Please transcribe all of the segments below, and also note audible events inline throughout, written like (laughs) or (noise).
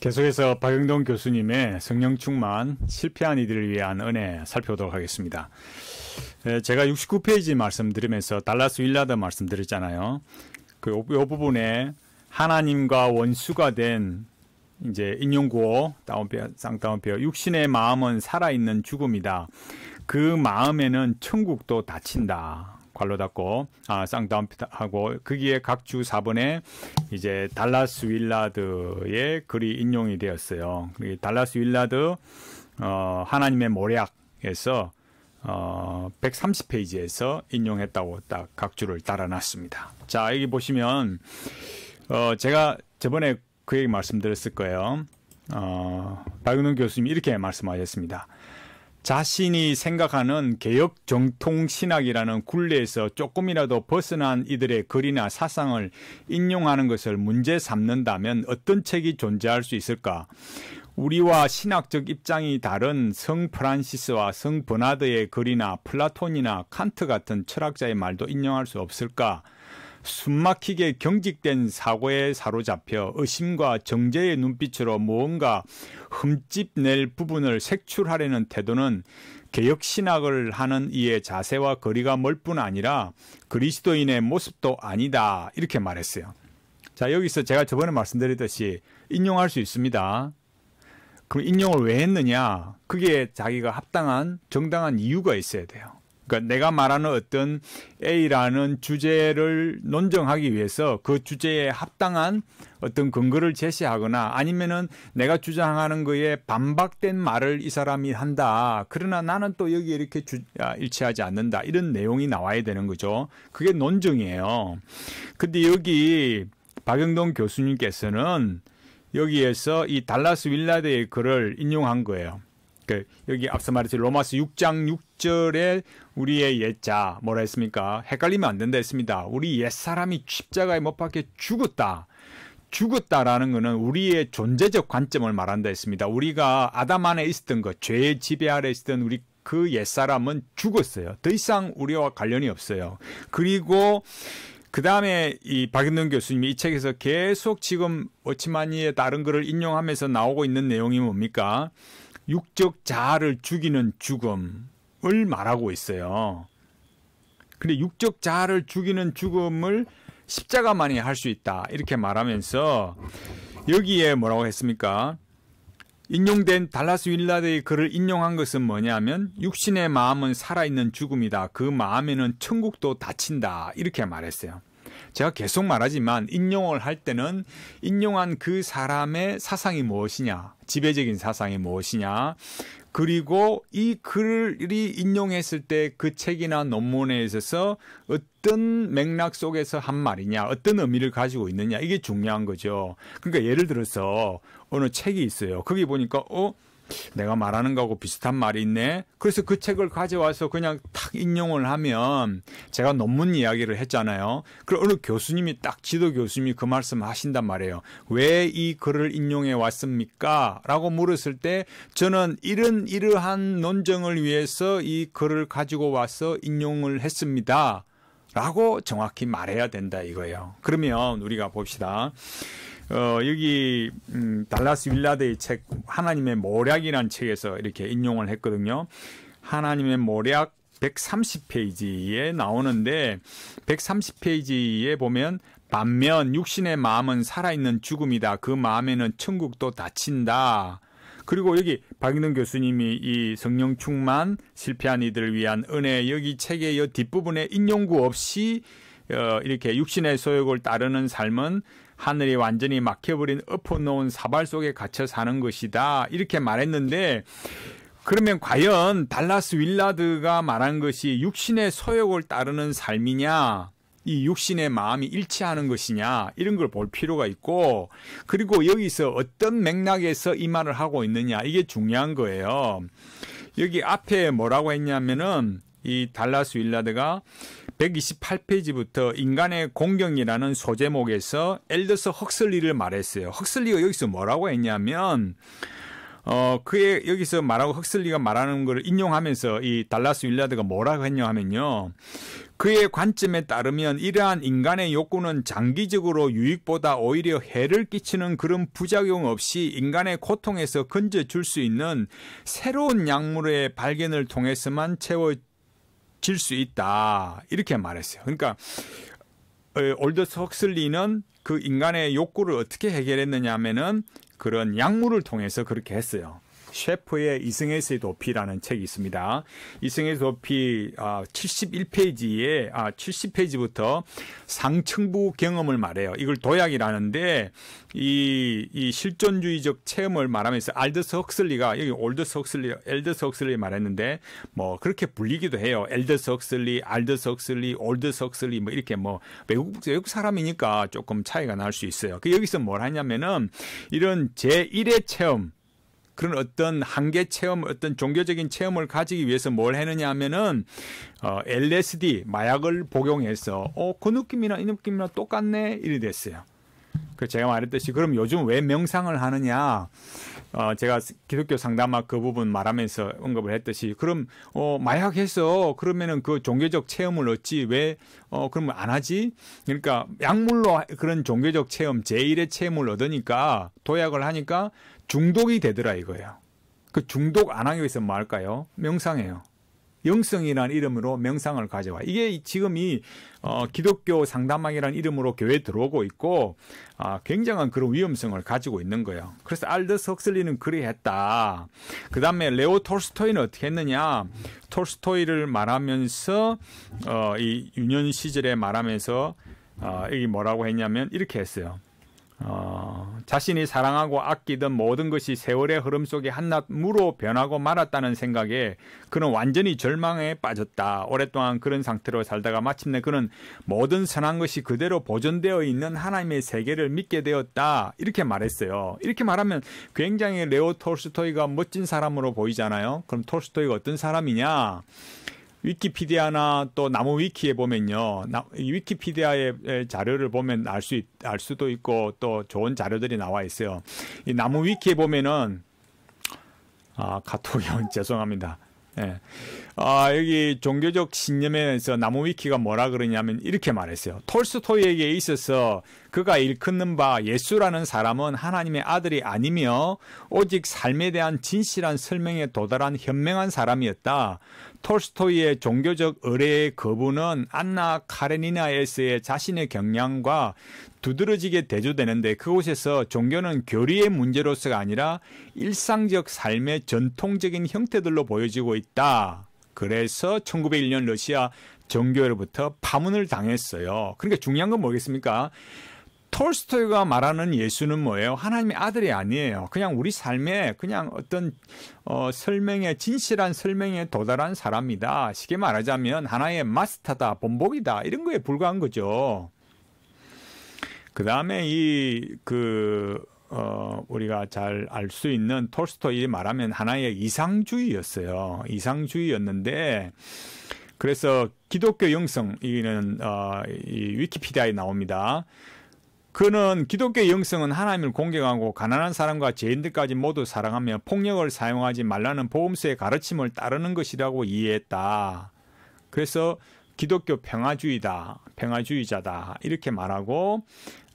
계속해서 박영동 교수님의 성령 충만 실패한 이들을 위한 은혜 살펴보도록 하겠습니다. 예, 제가 69페이지 말씀드리면서 달라스 윌라드 말씀드렸잖아요. 그 요 부분에 하나님과 원수가 된 이제 인용구호 다운표 쌍다운표 육신의 마음은 살아있는 죽음이다. 그 마음에는 천국도 닫힌다. 관로 닫고 아, 쌍담하고 거기에 그 각주 4번에 이제 달라스 윌라드의 글이 인용이 되었어요. 달라스 윌라드 어, 하나님의 모략에서 어, 130페이지에서 인용했다고 딱각 주를 달아놨습니다. 자, 여기 보시면 어, 제가 저번에 그 얘기 말씀드렸을 거예요. 어, 박윤웅 교수님 이렇게 말씀하셨습니다. 자신이 생각하는 개혁 정통 신학이라는 굴레에서 조금이라도 벗어난 이들의 글이나 사상을 인용하는 것을 문제 삼는다면 어떤 책이 존재할 수 있을까? 우리와 신학적 입장이 다른 성 프란시스와 성 버나드의 글이나 플라톤이나 칸트 같은 철학자의 말도 인용할 수 없을까? 숨막히게 경직된 사고에 사로잡혀 의심과 정죄의 눈빛으로 무언가 흠집낼 부분을 색출하려는 태도는 개혁 신학을 하는 이의 자세와 거리가 멀 뿐 아니라 그리스도인의 모습도 아니다 이렇게 말했어요. 자 여기서 제가 저번에 말씀드렸듯이 인용할 수 있습니다. 그럼 인용을 왜 했느냐? 그게 자기가 합당한 정당한 이유가 있어야 돼요. 그러니까 내가 말하는 어떤 A라는 주제를 논정하기 위해서 그 주제에 합당한 어떤 근거를 제시하거나 아니면은 내가 주장하는 거에 반박된 말을 이 사람이 한다. 그러나 나는 또 여기에 이렇게 주, 아, 일치하지 않는다. 이런 내용이 나와야 되는 거죠. 그게 논증이에요. 근데 여기 박영동 교수님께서는 여기에서 이 달라스 윌라드의 글을 인용한 거예요. 그 여기 앞서 말했듯이 로마스 6장 6절에 우리의 옛자 뭐라 했습니까? 헷갈리면 안 된다 했습니다. 우리 옛사람이 십자가에 못 박혀 죽었다. 죽었다라는 것은 우리의 존재적 관점을 말한다 했습니다. 우리가 아담 안에 있었던 것, 죄의 지배 아래 있었던 우리 그 옛사람은 죽었어요. 더 이상 우리와 관련이 없어요. 그리고 그 다음에 이 박윤동 교수님이 이 책에서 계속 지금 어치마니의 다른 글을 인용하면서 나오고 있는 내용이 뭡니까? 육적 자아를 죽이는 죽음을 말하고 있어요. 근데 육적 자아를 죽이는 죽음을 십자가만이 할 수 있다. 이렇게 말하면서 여기에 뭐라고 했습니까? 인용된 달라스 윌라드의 글을 인용한 것은 뭐냐면 육신의 마음은 살아있는 죽음이다. 그 마음에는 천국도 다친다 이렇게 말했어요. 제가 계속 말하지만 인용을 할 때는 인용한 그 사람의 사상이 무엇이냐, 지배적인 사상이 무엇이냐, 그리고 이 글이 인용했을 때 그 책이나 논문에 있어서 어떤 맥락 속에서 한 말이냐, 어떤 의미를 가지고 있느냐, 이게 중요한 거죠. 그러니까 예를 들어서 어느 책이 있어요. 거기 보니까, 어? 내가 말하는 거하고 비슷한 말이 있네. 그래서 그 책을 가져와서 그냥 탁 인용을 하면 제가 논문 이야기를 했잖아요. 그럼 어느 교수님이 딱 지도 교수님이 그 말씀 하신단 말이에요. 왜 이 글을 인용해 왔습니까? 라고 물었을 때 저는 이런 이러한 논정을 위해서 이 글을 가지고 와서 인용을 했습니다. 라고 정확히 말해야 된다 이거예요. 그러면 우리가 봅시다. 어, 여기 음, 달라스 윌라드의 책 하나님의 모략이라는 책에서 이렇게 인용을 했거든요. 하나님의 모략 130페이지에 나오는데 130페이지에 보면 반면 육신의 마음은 살아있는 죽음이다. 그 마음에는 천국도 다친다 그리고 여기 박인동 교수님이 이 성령 충만 실패한 이들을 위한 은혜 여기 책의 이 뒷부분에 인용구 없이 어, 이렇게 육신의 소욕을 따르는 삶은 하늘이 완전히 막혀버린 엎어놓은 사발 속에 갇혀 사는 것이다. 이렇게 말했는데 그러면 과연 달라스 윌라드가 말한 것이 육신의 소욕을 따르는 삶이냐? 이 육신의 마음이 일치하는 것이냐 이런 걸 볼 필요가 있고 그리고 여기서 어떤 맥락에서 이 말을 하고 있느냐 이게 중요한 거예요. 여기 앞에 뭐라고 했냐면은 이 달라스 윌라드가 128페이지부터 인간의 공경이라는 소제목에서 엘더스 헉슬리를 말했어요. 헉슬리가 여기서 뭐라고 했냐면 어, 그의 여기서 말하고 흑슬리가 말하는 걸 인용하면서 이 달라스 윌라드가 뭐라고 했냐 하면요. 그의 관점에 따르면 이러한 인간의 욕구는 장기적으로 유익보다 오히려 해를 끼치는 그런 부작용 없이 인간의 고통에서 건져줄 수 있는 새로운 약물의 발견을 통해서만 채워 질수 있다 이렇게 말했어요. 그러니까 올더스 어, 헉슬리는 그 인간의 욕구를 어떻게 해결했느냐면은 그런 약물을 통해서 그렇게 했어요. 셰프의 이승에서의 도피라는 책이 있습니다. 이승에서 도피 71페이지에 아, 70페이지부터 아, 상층부 경험을 말해요. 이걸 도약이라는데 이, 이 실존주의적 체험을 말하면서 알더스 헉슬리가 여기 올더스 헉슬리, 엘더스 헉슬리 말했는데 뭐 그렇게 불리기도 해요. 엘더스 헉슬리, 알더스 헉슬리, 올더스 헉슬리 뭐 이렇게 뭐 외국 외국 사람이니까 조금 차이가 날 수 있어요. 그 여기서 뭘 하냐면은 이런 제1의 체험 그런 어떤 한계 체험, 어떤 종교적인 체험을 가지기 위해서 뭘했느냐 하면은 어, LSD 마약을 복용해서 어 그 느낌이나 이 느낌이나 똑같네 이래 됐어요. 그 제가 말했듯이 그럼 요즘 왜 명상을 하느냐? 어, 제가 기독교 상담학 그 부분 말하면서 언급을 했듯이 그럼 어, 마약해서 그러면은 그 종교적 체험을 얻지 왜 어, 그러면 안 하지? 그러니까 약물로 그런 종교적 체험 제일의 체험을 얻으니까 도약을 하니까 중독이 되더라 이거예요. 그 중독 안 하기 위해서 뭐 할까요? 명상해요. 영성이라는 이름으로 명상을 가져와. 이게 지금 이 어, 기독교 상담망이라는 이름으로 교회에 들어오고 있고 아, 굉장한 그런 위험성을 가지고 있는 거예요. 그래서 알더스 헉슬리는 그리 했다. 그 다음에 레오 톨스토이는 어떻게 했느냐. 톨스토이를 말하면서 어, 이 유년 시절에 말하면서 어, 이게 뭐라고 했냐면 이렇게 했어요. 어, 자신이 사랑하고 아끼던 모든 것이 세월의 흐름 속에 한낱 무로 변하고 말았다는 생각에 그는 완전히 절망에 빠졌다. 오랫동안 그런 상태로 살다가 마침내 그는 모든 선한 것이 그대로 보존되어 있는 하나님의 세계를 믿게 되었다. 이렇게 말했어요. 이렇게 말하면 굉장히 레오 톨스토이가 멋진 사람으로 보이잖아요. 그럼 톨스토이가 어떤 사람이냐? 위키피디아나 또 나무 위키에 보면요. 나, 위키피디아의 자료를 보면 알 수 알 수도 있고 또 좋은 자료들이 나와 있어요. 이 나무 위키에 보면은 아, 카톡이 (laughs) 죄송합니다. 예. 아, 여기 종교적 신념에서 나무 위키가 뭐라 그러냐면 이렇게 말했어요. 톨스토이에게 있어서 그가 일컫는 바 예수라는 사람은 하나님의 아들이 아니며 오직 삶에 대한 진실한 설명에 도달한 현명한 사람이었다. 톨스토이의 종교적 의뢰의 거부는 안나 카레니나에서의 자신의 경향과 두드러지게 대조되는데 그곳에서 종교는 교리의 문제로서가 아니라 일상적 삶의 전통적인 형태들로 보여지고 있다. 그래서 1901년 러시아 정교회로부터 파문을 당했어요. 그러니까 중요한 건 뭐겠습니까? 톨스토이가 말하는 예수는 뭐예요? 하나님의 아들이 아니에요. 그냥 우리 삶에 그냥 어떤 어, 설명에 진실한 설명에 도달한 사람이다. 쉽게 말하자면 하나의 마스터다, 본복이다 이런 거에 불과한 거죠. 그다음에 이그 어, 우리가 잘 알 수 있는 톨스토이 말하면 하나의 이상주의였어요. 이상주의였는데 그래서 기독교 영성 이는 어, 이 위키피디아에 나옵니다. 그는 기독교의 영성은 하나님을 공경하고 가난한 사람과 죄인들까지 모두 사랑하며 폭력을 사용하지 말라는 보험수의 가르침을 따르는 것이라고 이해했다. 그래서 기독교 평화주의다, 평화주의자다 이렇게 말하고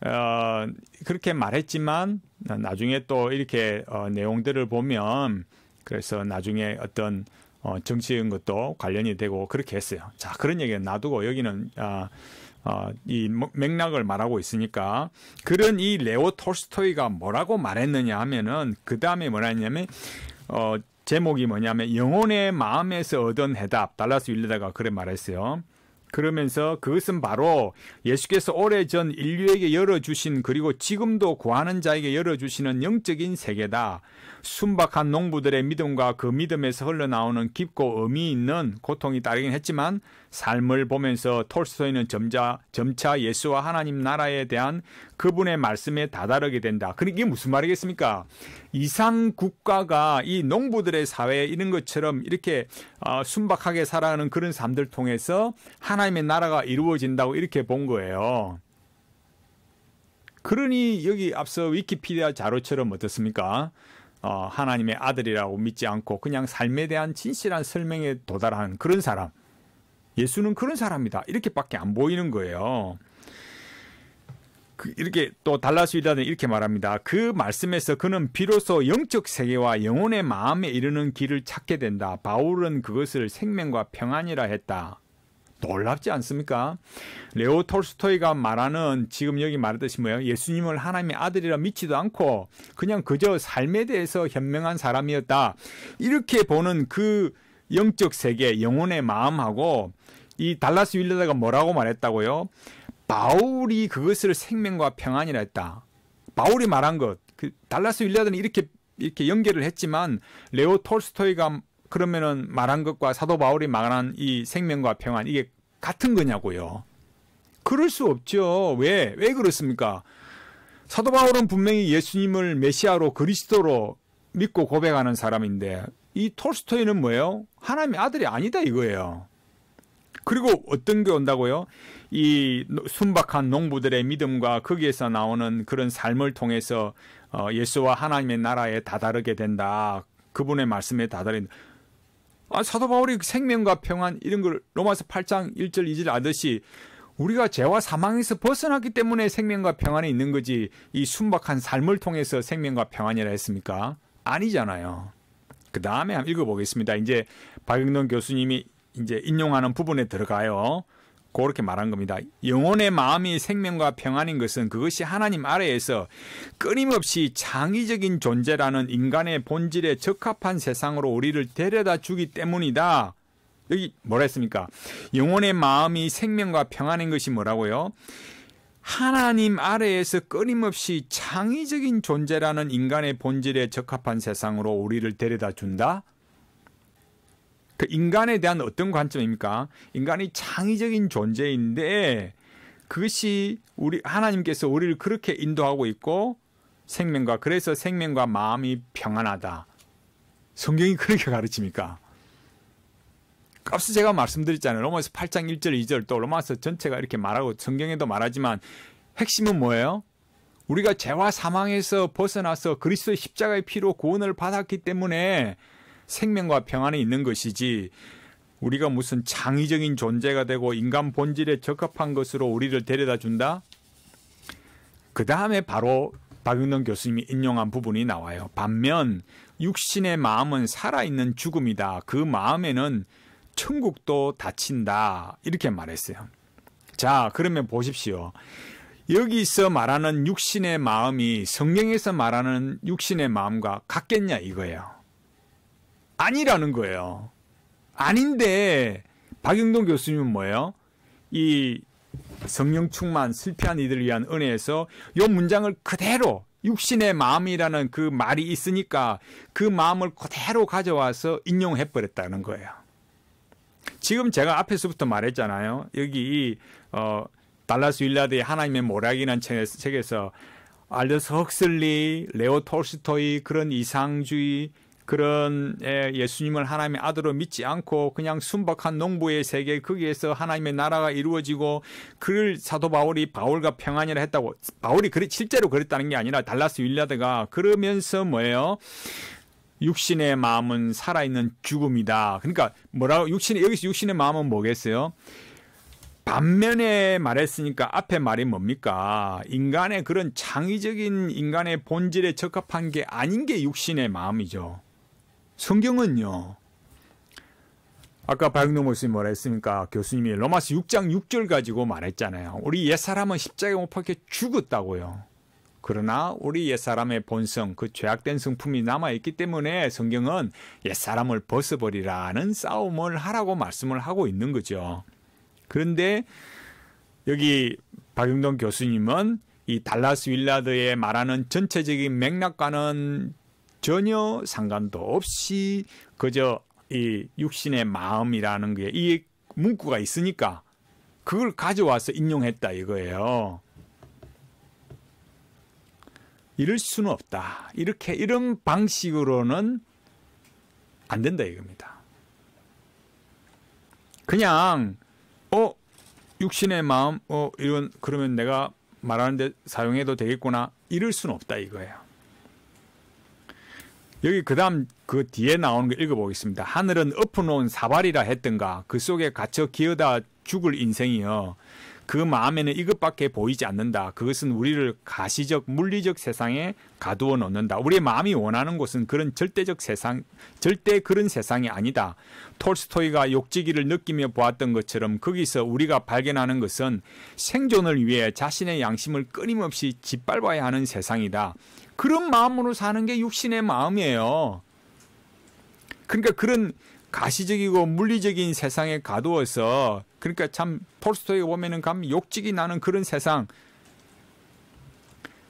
어, 그렇게 말했지만 나중에 또 이렇게 어, 내용들을 보면 그래서 나중에 어떤 어, 정치인 것도 관련이 되고 그렇게 했어요. 자 그런 얘기는 놔두고 여기는 어, 아, 이 맥락을 말하고 있으니까 그런 이 레오 톨스토이가 뭐라고 말했느냐 하면은 그 다음에 뭐라 했냐면 어, 제목이 뭐냐면 영혼의 마음에서 얻은 해답 달라스 윌리다가 그래 말했어요. 그러면서 그것은 바로 예수께서 오래전 인류에게 열어주신 그리고 지금도 구하는 자에게 열어주시는 영적인 세계다. 순박한 농부들의 믿음과 그 믿음에서 흘러나오는 깊고 의미 있는 고통이 따르긴 했지만 삶을 보면서 톨스토이는 점자, 점차 예수와 하나님 나라에 대한 그분의 말씀에 다다르게 된다. 그러니까 이게 무슨 말이겠습니까? 이상 국가가 이 농부들의 사회 이런 것처럼 이렇게 어, 순박하게 살아가는 그런 삶들 통해서 하나님의 나라가 이루어진다고 이렇게 본 거예요. 그러니 여기 앞서 위키피디아 자료처럼 어떻습니까? 어, 하나님의 아들이라고 믿지 않고 그냥 삶에 대한 진실한 설명에 도달한 그런 사람. 예수는 그런 사람이다. 이렇게밖에 안 보이는 거예요. 그 이렇게 또 달라스 유다는 이렇게 말합니다. 그 말씀에서 그는 비로소 영적 세계와 영혼의 마음에 이르는 길을 찾게 된다. 바울은 그것을 생명과 평안이라 했다. 놀랍지 않습니까? 레오 톨스토이가 말하는 지금 여기 말했듯이 뭐예요? 예수님을 하나님의 아들이라 믿지도 않고 그냥 그저 삶에 대해서 현명한 사람이었다. 이렇게 보는 그 영적 세계, 영혼의 마음하고 이 달라스 윌러다가 뭐라고 말했다고요? 바울이 그것을 생명과 평안이라 했다. 바울이 말한 것. 그 달라스 윌리아드는 이렇게 이렇게 연결을 했지만 레오 톨스토이가 그러면은 말한 것과 사도 바울이 말한 이 생명과 평안 이게 같은 거냐고요. 그럴 수 없죠. 왜? 왜 그렇습니까? 사도 바울은 분명히 예수님을 메시아로 그리스도로 믿고 고백하는 사람인데 이 톨스토이는 뭐예요? 하나님의 아들이 아니다 이거예요. 그리고 어떤 게 온다고요? 이 순박한 농부들의 믿음과 거기에서 나오는 그런 삶을 통해서 어, 예수와 하나님의 나라에 다다르게 된다. 그분의 말씀에 다다른 아, 사도 바울이 생명과 평안 이런 걸 로마서 8장 1절 2절 아듯이 우리가 죄와 사망에서 벗어났기 때문에 생명과 평안이 있는 거지 이 순박한 삶을 통해서 생명과 평안이라 했습니까? 아니잖아요. 그 다음에 한번 읽어보겠습니다. 이제 박영동 교수님이 이제 인용하는 부분에 들어가요. 그렇게 말한 겁니다. 영혼의 마음이 생명과 평안인 것은 그것이 하나님 아래에서 끊임없이 창의적인 존재라는 인간의 본질에 적합한 세상으로 우리를 데려다 주기 때문이다. 여기 뭐라 했습니까? 영혼의 마음이 생명과 평안인 것이 뭐라고요? 하나님 아래에서 끊임없이 창의적인 존재라는 인간의 본질에 적합한 세상으로 우리를 데려다 준다? 그 인간에 대한 어떤 관점입니까? 인간이 창의적인 존재인데 그것이 우리 하나님께서 우리를 그렇게 인도하고 있고 생명과 그래서 생명과 마음이 평안하다. 성경이 그렇게 가르칩니까? 값이 제가 말씀드렸잖아요. 로마서 8장 1절, 2절 또 로마서 전체가 이렇게 말하고 성경에도 말하지만 핵심은 뭐예요? 우리가 죄와 사망에서 벗어나서 그리스도의 십자가의 피로 구원을 받았기 때문에 생명과 평안이 있는 것이지 우리가 무슨 창의적인 존재가 되고 인간 본질에 적합한 것으로 우리를 데려다 준다? 그 다음에 바로 박윤동 교수님이 인용한 부분이 나와요. 반면 육신의 마음은 살아있는 죽음이다. 그 마음에는 천국도 닫힌다. 이렇게 말했어요. 자, 그러면 보십시오. 여기서 말하는 육신의 마음이 성경에서 말하는 육신의 마음과 같겠냐 이거예요. 아니라는 거예요. 아닌데 박영동 교수님은 뭐예요? 이 성령 충만 실패한 이들을 위한 은혜에서 이 문장을 그대로 육신의 마음이라는 그 말이 있으니까 그 마음을 그대로 가져와서 인용해 버렸다는 거예요. 지금 제가 앞에서부터 말했잖아요. 여기 어 달라스 윌라드의 하나님의 모략이라는 책에서 알더스 헉슬리, 레오 톨스토이 그런 이상주의 그런 예, 예수님을 하나님의 아들로 믿지 않고 그냥 순박한 농부의 세계 거기에서 하나님의 나라가 이루어지고 그를 사도 바울이 바울과 평안이라 했다고 바울이 그래 실제로 그랬다는 게 아니라 달라스 윌라드가 그러면서 뭐예요? 육신의 마음은 살아있는 죽음이다. 그러니까 뭐라고 육신 여기서 육신의 마음은 뭐겠어요? 반면에 말했으니까 앞에 말이 뭡니까? 인간의 그런 창의적인 인간의 본질에 적합한 게 아닌 게 육신의 마음이죠. 성경은요. 아까 박영동 목사님 뭐라 했습니까? 교수님이 로마스 6장 6절 가지고 말했잖아요. 우리 옛사람은 십자가에 못 박혀 죽었다고요. 그러나 우리 옛사람의 본성, 그 죄악된 성품이 남아있기 때문에 성경은 옛사람을 벗어버리라는 싸움을 하라고 말씀을 하고 있는 거죠. 그런데 여기 박용동 교수님은 이 달라스 윌라드의 말하는 전체적인 맥락과는 전혀 상관도 없이 그저 이 육신의 마음이라는 게 이 문구가 있으니까 그걸 가져와서 인용했다 이거예요. 이럴 수는 없다. 이렇게 이런 방식으로는 안 된다 이겁니다. 그냥 어 육신의 마음 어 이런 그러면 내가 말하는데 사용해도 되겠구나 이럴 수는 없다 이거예요. 여기 그다음 그 뒤에 나오는 거 읽어보겠습니다. 하늘은 엎어놓은 사발이라 했던가 그 속에 갇혀 기어다 죽을 인생이여 그 마음에는 이것밖에 보이지 않는다. 그것은 우리를 가시적 물리적 세상에 가두어 놓는다. 우리의 마음이 원하는 곳은 그런 절대적 세상, 절대 그런 세상이 아니다. 톨스토이가 욕지기를 느끼며 보았던 것처럼 거기서 우리가 발견하는 것은 생존을 위해 자신의 양심을 끊임없이 짓밟아야 하는 세상이다. 그런 마음으로 사는 게 육신의 마음이에요. 그러니까 그런 가시적이고 물리적인 세상에 가두어서 그러니까 참 폴스토에 보면은 감욕지이 나는 그런 세상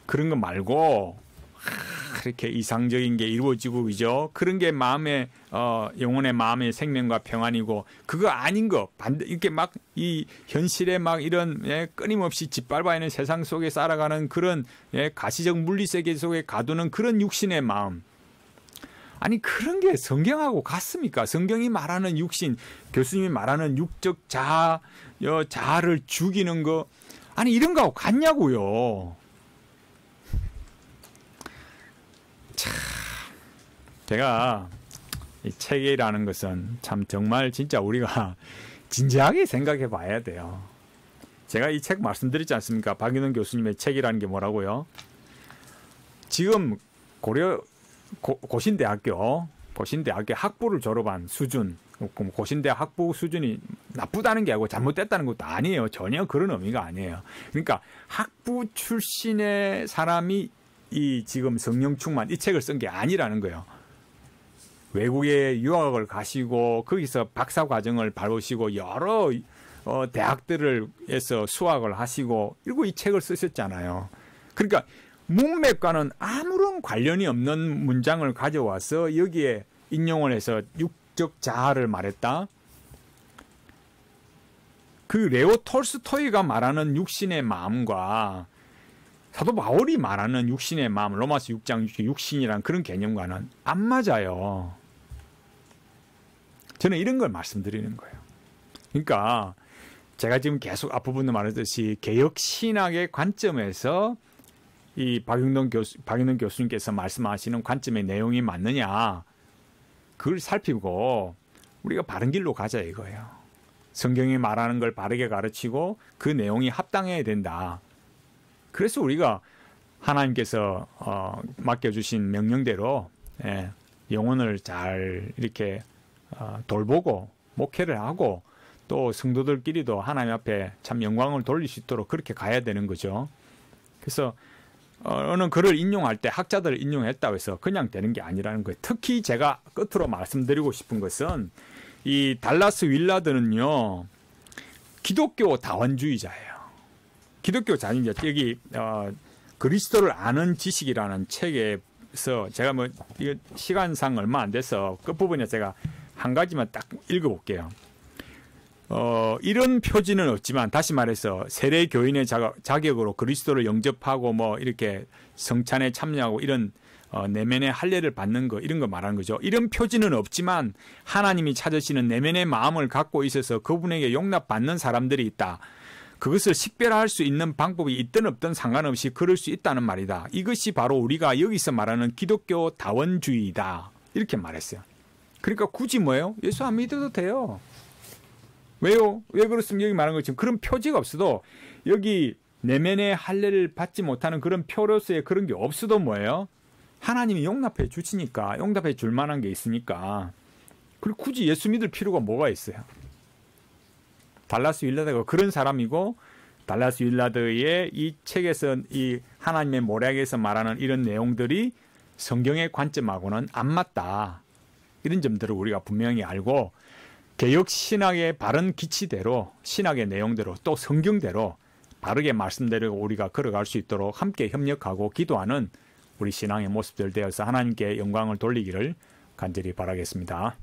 그런 거 말고 하, 이렇게 이상적인 게 이루어지고 그죠? 그런 게 마음의 어, 영혼의 마음의 생명과 평안이고 그거 아닌 거 반대 이렇게 막 이 현실에 막 이런 예, 끊임없이 짓밟아 있는 세상 속에 살아가는 그런 예, 가시적 물리 세계 속에 가두는 그런 육신의 마음 아니 그런 게 성경하고 같습니까? 성경이 말하는 육신, 교수님이 말하는 육적 자아, 자아를 죽이는 거 아니 이런 거하고 같냐고요. 제가 이 책이라는 것은 참 정말 진짜 우리가 (laughs) 진지하게 생각해 봐야 돼요. 제가 이 책 말씀드렸지 않습니까? 박윤원 교수님의 책이라는 게 뭐라고요? 지금 고려 고, 고신대학교 고신대학교 학부를 졸업한 수준 그 고신대 학부 학 수준이 나쁘다는 게 아니고 잘못됐다는 것도 아니에요. 전혀 그런 의미가 아니에요. 그러니까 학부 출신의 사람이 이 지금 성령충만 이 책을 쓴 게 아니라는 거예요. 외국에 유학을 가시고 거기서 박사 과정을 밟으시고 여러 어, 대학들을해서 수학을 하시고 그리고 이 책을 쓰셨잖아요. 그러니까 문맥과는 아무런 관련이 없는 문장을 가져와서 여기에 인용을 해서 육적 자아를 말했다. 그 레오 톨스토이가 말하는 육신의 마음과 사도 바울이 말하는 육신의 마음, 로마스 6장 육신이란 그런 개념과는 안 맞아요. 저는 이런 걸 말씀드리는 거예요. 그러니까 제가 지금 계속 앞부분에 말했듯이 개혁 신학의 관점에서 이 박영동 교수 박영동 교수님께서 말씀하시는 관점의 내용이 맞느냐 그걸 살피고 우리가 바른 길로 가자 이거예요. 성경이 말하는 걸 바르게 가르치고 그 내용이 합당해야 된다. 그래서 우리가 하나님께서 어, 맡겨주신 명령대로 예, 영혼을 잘 이렇게 어, 돌보고 목회를 하고 또 성도들끼리도 하나님 앞에 참 영광을 돌릴 수 있도록 그렇게 가야 되는 거죠. 그래서 어는 글을 인용할 때 학자들을 인용했다고 해서 그냥 되는 게 아니라는 거예요. 특히 제가 끝으로 말씀드리고 싶은 것은 이 달라스 윌라드는요 기독교 다원주의자예요. 기독교 자의자 여기 어, 그리스도를 아는 지식이라는 책에서 제가 뭐 이거 시간상 얼마 안 돼서 끝 부분에 제가 한 가지만 딱 읽어볼게요. 어, 이런 표지는 없지만 다시 말해서 세례 교인의 자격으로 그리스도를 영접하고 뭐 이렇게 성찬에 참여하고 이런 어, 내면의 할례를 받는 거 이런 거 말하는 거죠. 이런 표지는 없지만 하나님이 찾으시는 내면의 마음을 갖고 있어서 그분에게 용납받는 사람들이 있다. 그것을 식별할 수 있는 방법이 있든 없든 상관없이 그럴 수 있다는 말이다. 이것이 바로 우리가 여기서 말하는 기독교 다원주의다. 이렇게 말했어요. 그러니까 굳이 뭐예요? 예수 안 믿어도 돼요. 왜요? 왜 그렇습니까? 여기 말한 것처럼 그런 표지가 없어도 여기 내면의 할례를 받지 못하는 그런 표로서의 그런 게 없어도 뭐예요? 하나님이 용납해 주시니까 용납해 줄 만한 게 있으니까 그리고 굳이 예수 믿을 필요가 뭐가 있어요? 달라스 윌라드가 그런 사람이고 달라스 윌라드의 이 책에서 이 하나님의 모략에서 말하는 이런 내용들이 성경의 관점하고는 안 맞다. 이런 점들을 우리가 분명히 알고 개혁 신학의 바른 기치대로 신학의 내용대로 또 성경대로 바르게 말씀대로 우리가 걸어갈 수 있도록 함께 협력하고 기도하는 우리 신앙의 모습들 되어서 하나님께 영광을 돌리기를 간절히 바라겠습니다.